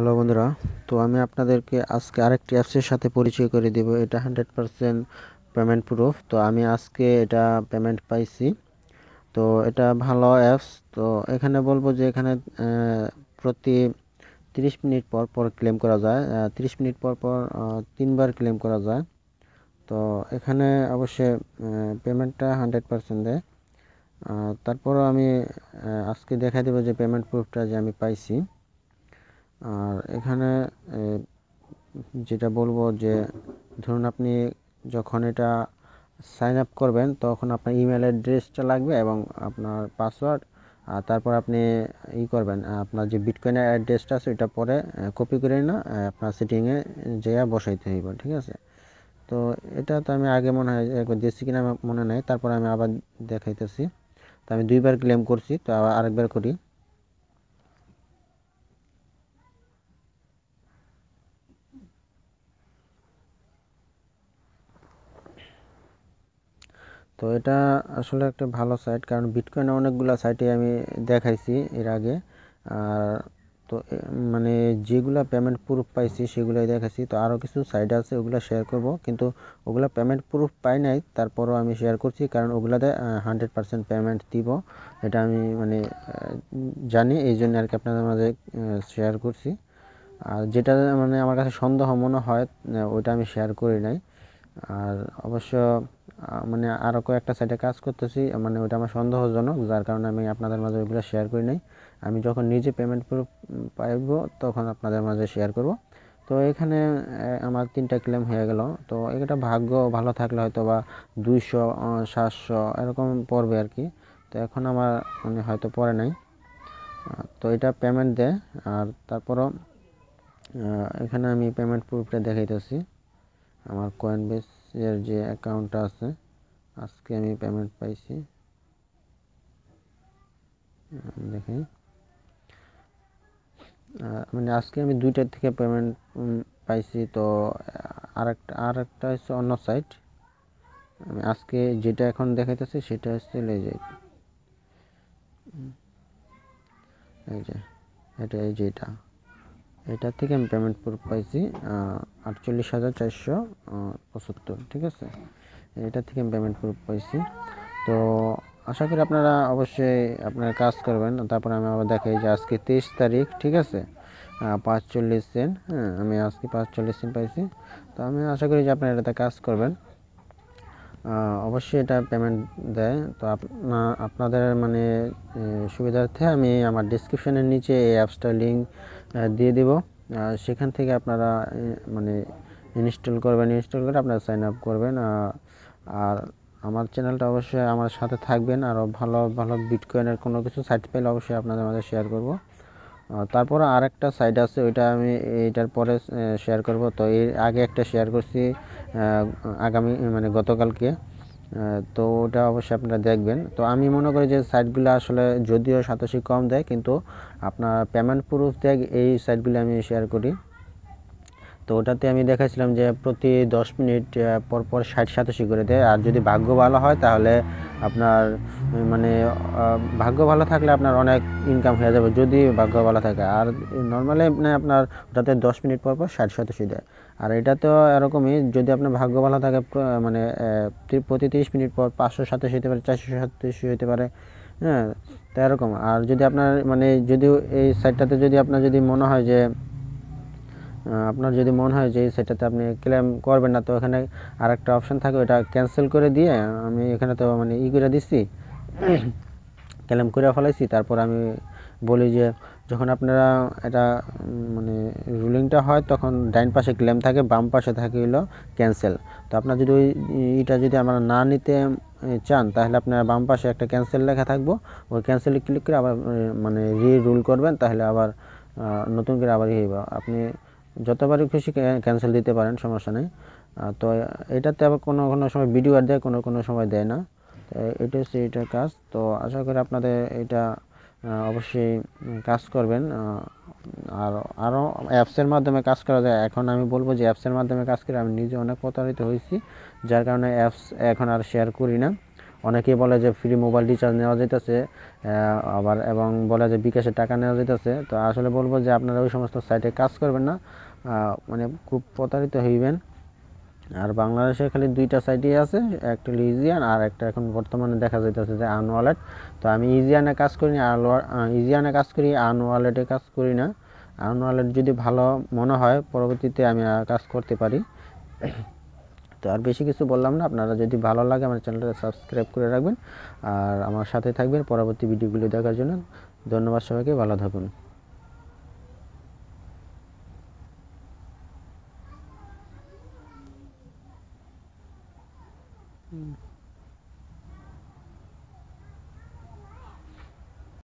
Hello বন্ধুরা তো আমি আপনাদেরকে আজকে আরেকটি অ্যাপসের সাথে পরিচয় করে দেব এটা হান্ড্রেড পারসেন্ট পেমেন্ট প্রুফ তো আমি আজকে এটা পেমেন্ট পাইছি তো এটা ভালো অ্যাপস তো এখানে বলবো যে এখানে প্রতি 30 মিনিট পর পর ক্লেম করা যায় 30 মিনিট পর পর তিনবার ক্লেম করা যায় তো এখানে অবশ্যই পেমেন্টটা হান্ড্রেড পারসেন্ট দেয় তারপরও আমি আজকে দেখা দেবো যে পেমেন্ট প্রুফটা যে আমি পাইছি আর এখানে যেটা বলবো যে ধরুন আপনি যখন এটা সাইন আপ করবেন তখন আপনার ইমেল অ্যাড্রেসটা লাগবে এবং আপনার পাসওয়ার্ড আর তারপর আপনি ই করবেন আপনার যে বিটকয়েনের অ্যাড্রেসটা আছে ওইটা পরে কপি করে না আপনার সেটিংয়ে যেয়া বসাইতে হইব ঠিক আছে তো এটা তো আমি আগে মনে হয় একবার দিয়েছি কিনা মনে নেই তারপর আমি আবার দেখাইতেছি তো আমি দুইবার ক্লেম করছি তো আবার আরেকবার করি তো এটা আসলে একটা ভালো সাইট কারণ বিটকয়েনে অনেকগুলো সাইটে আমি দেখাইছি এর আগে আর তো মানে যেগুলো পেমেন্ট প্রুফ পাইছি সেগুলোই দেখাইছি তো আরও কিছু সাইট আছে ওগুলো শেয়ার করব কিন্তু ওগুলো পেমেন্ট প্রুফ পাই নাই তারপরও আমি শেয়ার করছি কারণ ওগুলাতে হান্ড্রেড পার্সেন্ট পেমেন্ট দিব এটা আমি মানে জানি এই জন্য আর কি আপনাদের মাঝে শেয়ার করছি আর যেটা মানে আমার কাছে সন্দেহ মনে হয় ওইটা আমি শেয়ার করি নাই আর অবশ্য মানে আরও কয়েকটা সাইডে কাজ করতেছি মানে ওটা আমার সন্দেহজনক যার কারণে আমি আপনাদের মাঝে ওইগুলো শেয়ার করি নাই আমি যখন নিজে পেমেন্ট পাইব তখন আপনাদের মাঝে শেয়ার করব তো এখানে আমার তিনটা ক্লেম হয়ে গেল তো এটা ভাগ্য ভালো থাকলে হয়তো বা দুইশো সাতশো এরকম পড়বে আর কি তো এখন আমার মানে হয়তো পড়ে নাই তো এটা পেমেন্ট দেয় আর তারপরও এখানে আমি পেমেন্ট প্রুফটা দেখাইতেছি আমার কয়েন বেস এর যে অ্যাকাউন্টটা আছে আজকে আমি পেমেন্ট পাইছি দেখি মানে আজকে আমি দুইটার থেকে পেমেন্ট পাইছি তো আরেকটা আরেকটা হচ্ছে অন্য সাইট আমি আজকে যেটা এখন দেখাইতেছি সেটা হচ্ছে লে যে এই যে এটা এই যেটা এটা থেকে আমি পেমেন্ট প্রুফ পাইছি আটচল্লিশ হাজার চারশো পঁচাত্তর ঠিক আছে এটা থেকে আমি পেমেন্ট প্রুফ পাইছি তো আশা করি আপনারা অবশ্যই আপনার কাজ করবেন তারপরে আমি আবার দেখাই যে আজকে তেইশ তারিখ ঠিক আছে পাঁচ চল্লিশ দিন হ্যাঁ আমি আজকে পাঁচ চল্লিশ দিন পাইছি তো আমি আশা করি যে আপনারা এটাতে কাজ করবেন অবশ্যই এটা পেমেন্ট দেয় তো আপনা আপনাদের মানে সুবিধার্থে আমি আমার ডিসক্রিপশানের নিচে এই অ্যাপসটার লিঙ্ক দিয়ে দেব সেখান থেকে আপনারা মানে ইনস্টল করবেন ইনস্টল করে আপনারা সাইন আপ করবেন আর আমার চ্যানেলটা অবশ্যই আমার সাথে থাকবেন আরও ভালো ভালো বিটকয়েনের কোনো কিছু সাইট পেলে অবশ্যই আপনাদের মাঝে শেয়ার করব তারপর আর একটা সাইট আছে ওইটা আমি এইটার পরে শেয়ার করব তো এর আগে একটা শেয়ার করছি আগামী মানে গতকালকে তো ওটা অবশ্যই আপনারা দেখবেন তো আমি মনে করি যে সাইটগুলো আসলে যদিও সাতশি কম দেয় কিন্তু আপনার পেমেন্ট প্রুফ দেয় এই সাইটগুলো আমি শেয়ার করি তো ওটাতে আমি দেখেছিলাম যে প্রতি দশ মিনিট পর পর ষাট সাতাশি করে দেয় আর যদি ভাগ্য ভালো হয় তাহলে আপনার মানে ভাগ্য ভালো থাকলে আপনার অনেক ইনকাম হয়ে যাবে যদি ভাগ্য ভালো থাকে আর নর্মালি মানে আপনার ওটাতে দশ মিনিট পর পর ষাট সাতাশি দেয় আর এটা তো এরকমই যদি আপনার ভাগ্য ভালো থাকে মানে প্রতি তিরিশ মিনিট পর পাঁচশো সাতাশি হতে পারে চারশো সাতাশি হতে পারে হ্যাঁ তো এরকম আর যদি আপনার মানে যদি এই সাইটটাতে যদি আপনার যদি মনে হয় যে আপনার যদি মনে হয় যে সেটাতে আপনি ক্লেম করবেন না তো এখানে আর একটা অপশান থাকে ওটা ক্যান্সেল করে দিয়ে আমি এখানে তো মানে ই করে দিচ্ছি ক্লেম করে ফেলাইছি তারপর আমি বলি যে যখন আপনারা এটা মানে রুলিংটা হয় তখন ডাইন পাশে ক্লেম থাকে বাম পাশে থাকে হলো ক্যান্সেল তো আপনার যদি ওই ইটা যদি আমরা না নিতে চান তাহলে আপনার বাম পাশে একটা ক্যান্সেল লেখা থাকবো ওই ক্যান্সেলে ক্লিক করে আবার মানে রি মানে রুল করবেন তাহলে আবার নতুন করে আবার ইয়ে আপনি যতবারই খুশি ক্যান্সেল দিতে পারেন সমস্যা নেই তো এটাতে আবার কোনো কোনো সময় ভিডিও আর দেয় কোনো কোনো সময় দেয় না তো এটা হচ্ছে এটার কাজ তো আশা করি আপনাদের এটা অবশ্যই কাজ করবেন আর আরও অ্যাপসের মাধ্যমে কাজ করা যায় এখন আমি বলবো যে অ্যাপসের মাধ্যমে কাজ করে আমি নিজে অনেক প্রতারিত হয়েছি যার কারণে অ্যাপস এখন আর শেয়ার করি না অনেকেই বলে যে ফ্রি মোবাইল রিচার্জ নেওয়া যেতেছে আবার এবং বলে যে বিকাশে টাকা নেওয়া যেতেছে তো আসলে বলবো যে আপনারা ওই সমস্ত সাইটে কাজ করবেন না মানে খুব প্রতারিত হইবেন আর বাংলাদেশে খালি দুইটা সাইটই আছে একটা হলো ইজিয়ান আর একটা এখন বর্তমানে দেখা যাইতেছে যে আন ওয়ালেট তো আমি ইজিয়ানে কাজ করি না ইজিয়ানে কাজ করি আন ওয়ালেটে কাজ করি না আন ওয়ালেট যদি ভালো মনে হয় পরবর্তীতে আমি কাজ করতে পারি তো আর বেশি কিছু বললাম না আপনারা যদি ভালো লাগে আমার চ্যানেলটা সাবস্ক্রাইব করে রাখবেন আর আমার সাথে থাকবেন পরবর্তী ভিডিওগুলো দেখার জন্য ধন্যবাদ সবাইকে ভালো থাকুন Mm.